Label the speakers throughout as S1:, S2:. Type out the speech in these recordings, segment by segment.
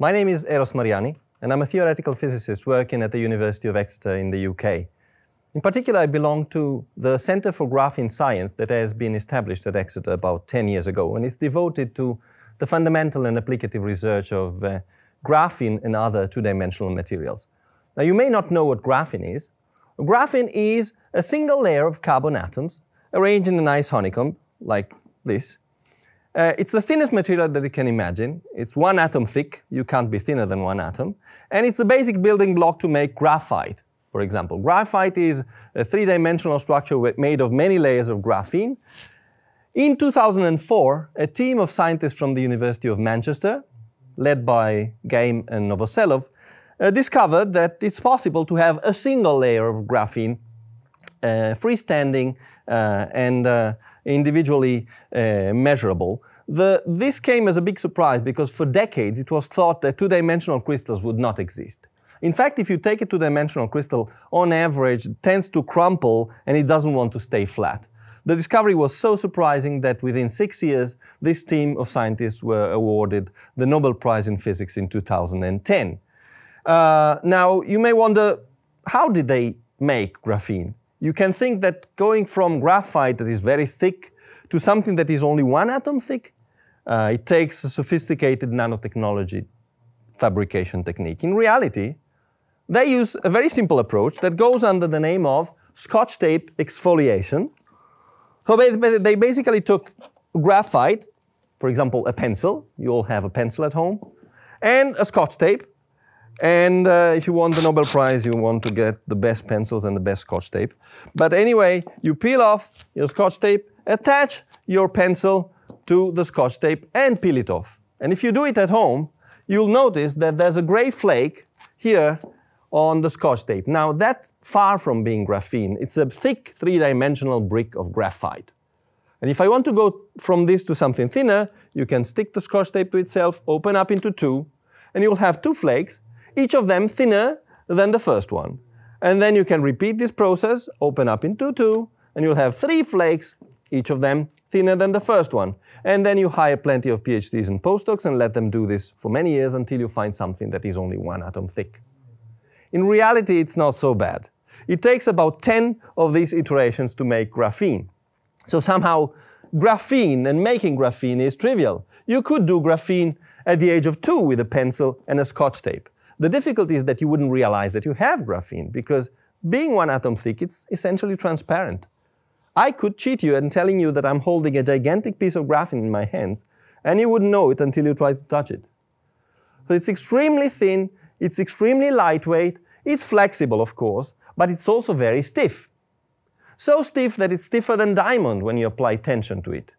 S1: My name is Eros Mariani, and I'm a theoretical physicist working at the University of Exeter in the UK. In particular, I belong to the Center for Graphene Science that has been established at Exeter about 10 years ago, and is devoted to the fundamental and applicative research of uh, graphene and other two-dimensional materials. Now, you may not know what graphene is. Graphene is a single layer of carbon atoms arranged in a nice honeycomb, like this. Uh, it's the thinnest material that you can imagine. It's one atom thick. You can't be thinner than one atom. And it's a basic building block to make graphite, for example. Graphite is a three-dimensional structure made of many layers of graphene. In 2004, a team of scientists from the University of Manchester, led by Game and Novoselov, uh, discovered that it's possible to have a single layer of graphene uh, freestanding uh, and uh, individually uh, measurable. The, this came as a big surprise because for decades it was thought that two-dimensional crystals would not exist. In fact, if you take a two-dimensional crystal, on average, it tends to crumple and it doesn't want to stay flat. The discovery was so surprising that within six years, this team of scientists were awarded the Nobel Prize in Physics in 2010. Uh, now, you may wonder, how did they make graphene? you can think that going from graphite that is very thick to something that is only one atom thick, uh, it takes a sophisticated nanotechnology fabrication technique. In reality, they use a very simple approach that goes under the name of Scotch tape exfoliation. So they basically took graphite, for example, a pencil, you all have a pencil at home, and a Scotch tape, and uh, if you want the Nobel Prize, you want to get the best pencils and the best scotch tape. But anyway, you peel off your scotch tape, attach your pencil to the scotch tape and peel it off. And if you do it at home, you'll notice that there's a gray flake here on the scotch tape. Now, that's far from being graphene. It's a thick three-dimensional brick of graphite. And if I want to go from this to something thinner, you can stick the scotch tape to itself, open up into two, and you'll have two flakes, each of them thinner than the first one. And then you can repeat this process, open up into two, and you'll have three flakes, each of them thinner than the first one. And then you hire plenty of PhDs and postdocs and let them do this for many years until you find something that is only one atom thick. In reality, it's not so bad. It takes about 10 of these iterations to make graphene. So somehow, graphene and making graphene is trivial. You could do graphene at the age of two with a pencil and a scotch tape. The difficulty is that you wouldn't realize that you have graphene because being one atom thick, it's essentially transparent. I could cheat you and telling you that I'm holding a gigantic piece of graphene in my hands, and you wouldn't know it until you try to touch it. So it's extremely thin, it's extremely lightweight, it's flexible, of course, but it's also very stiff. So stiff that it's stiffer than diamond when you apply tension to it.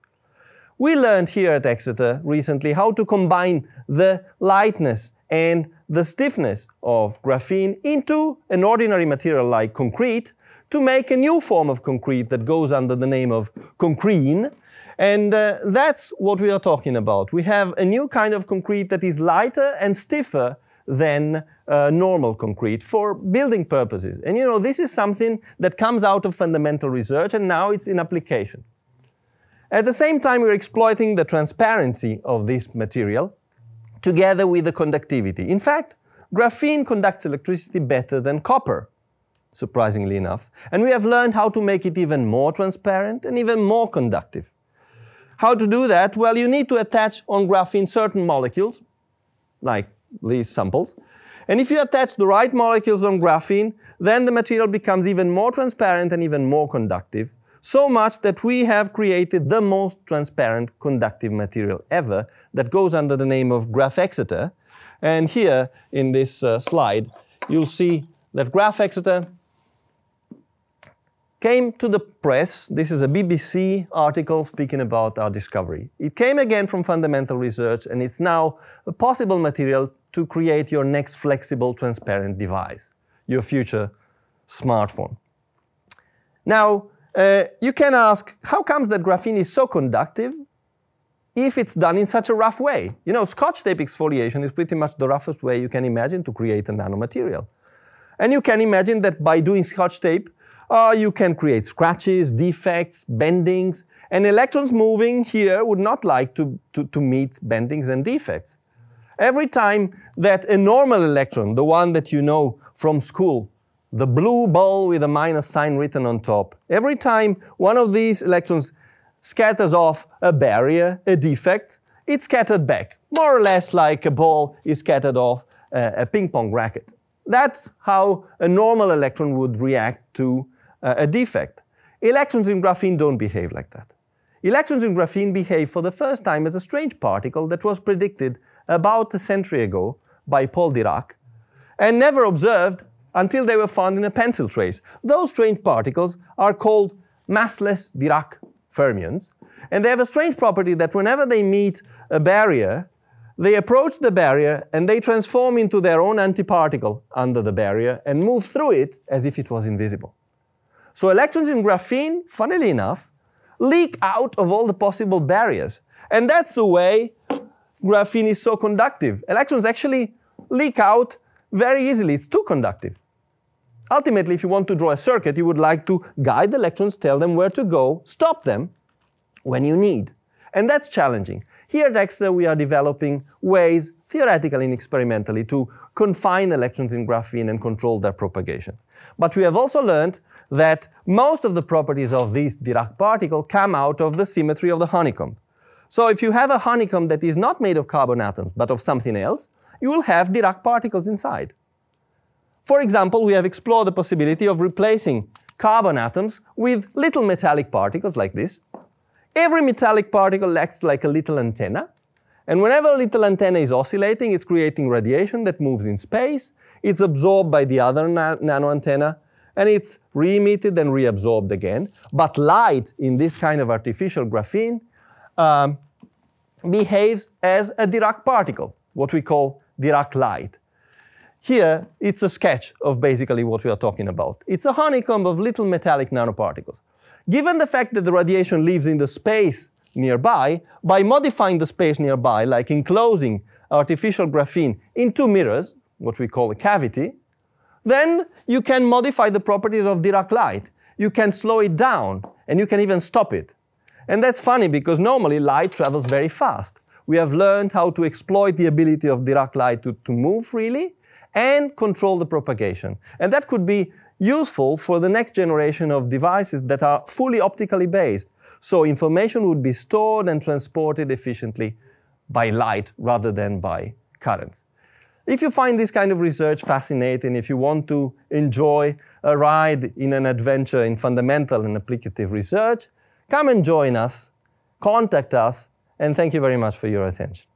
S1: We learned here at Exeter recently how to combine the lightness and the stiffness of graphene into an ordinary material like concrete to make a new form of concrete that goes under the name of concrete. And uh, that's what we are talking about. We have a new kind of concrete that is lighter and stiffer than uh, normal concrete for building purposes. And you know, this is something that comes out of fundamental research and now it's in application. At the same time, we're exploiting the transparency of this material together with the conductivity. In fact, graphene conducts electricity better than copper, surprisingly enough, and we have learned how to make it even more transparent and even more conductive. How to do that? Well, you need to attach on graphene certain molecules, like these samples, and if you attach the right molecules on graphene, then the material becomes even more transparent and even more conductive so much that we have created the most transparent conductive material ever that goes under the name of graph exeter. And here in this uh, slide, you'll see that graph exeter came to the press. This is a BBC article speaking about our discovery. It came again from fundamental research, and it's now a possible material to create your next flexible, transparent device, your future smartphone. Now, uh, you can ask, how comes that graphene is so conductive if it's done in such a rough way? You know, Scotch tape exfoliation is pretty much the roughest way you can imagine to create a nanomaterial. And you can imagine that by doing Scotch tape, uh, you can create scratches, defects, bendings, and electrons moving here would not like to, to, to meet bendings and defects. Every time that a normal electron, the one that you know from school, the blue ball with a minus sign written on top. Every time one of these electrons scatters off a barrier, a defect, it's scattered back, more or less like a ball is scattered off a, ping pong racket. That's how a normal electron would react to uh, a defect. Electrons in graphene don't behave like that. Electrons in graphene behave for the first time as a strange particle that was predicted about a century ago by Paul Dirac and never observed until they were found in a pencil trace. Those strange particles are called massless Dirac fermions, and they have a strange property that whenever they meet a barrier, they approach the barrier and they transform into their own antiparticle under the barrier and move through it as if it was invisible. So electrons in graphene, funnily enough, leak out of all the possible barriers. And that's the way graphene is so conductive. Electrons actually leak out very easily. It's too conductive. Ultimately, if you want to draw a circuit, you would like to guide the electrons, tell them where to go, stop them when you need. And that's challenging. Here at Exeter, uh, we are developing ways, theoretically and experimentally, to confine electrons in graphene and control their propagation. But we have also learned that most of the properties of this Dirac particle come out of the symmetry of the honeycomb. So if you have a honeycomb that is not made of carbon atoms, but of something else, you will have Dirac particles inside. For example, we have explored the possibility of replacing carbon atoms with little metallic particles like this. Every metallic particle acts like a little antenna. And whenever a little antenna is oscillating, it's creating radiation that moves in space. It's absorbed by the other na nano antenna, and it's re-emitted and reabsorbed again. But light in this kind of artificial graphene um, behaves as a Dirac particle, what we call Dirac light. Here, it's a sketch of basically what we are talking about. It's a honeycomb of little metallic nanoparticles. Given the fact that the radiation lives in the space nearby, by modifying the space nearby, like enclosing artificial graphene in two mirrors, what we call a cavity, then you can modify the properties of Dirac light. You can slow it down, and you can even stop it. And that's funny, because normally light travels very fast. We have learned how to exploit the ability of Dirac light to, to move freely, and control the propagation. And that could be useful for the next generation of devices that are fully optically based. So information would be stored and transported efficiently by light rather than by currents. If you find this kind of research fascinating, if you want to enjoy a ride in an adventure in fundamental and applicative research, come and join us, contact us, and thank you very much for your attention.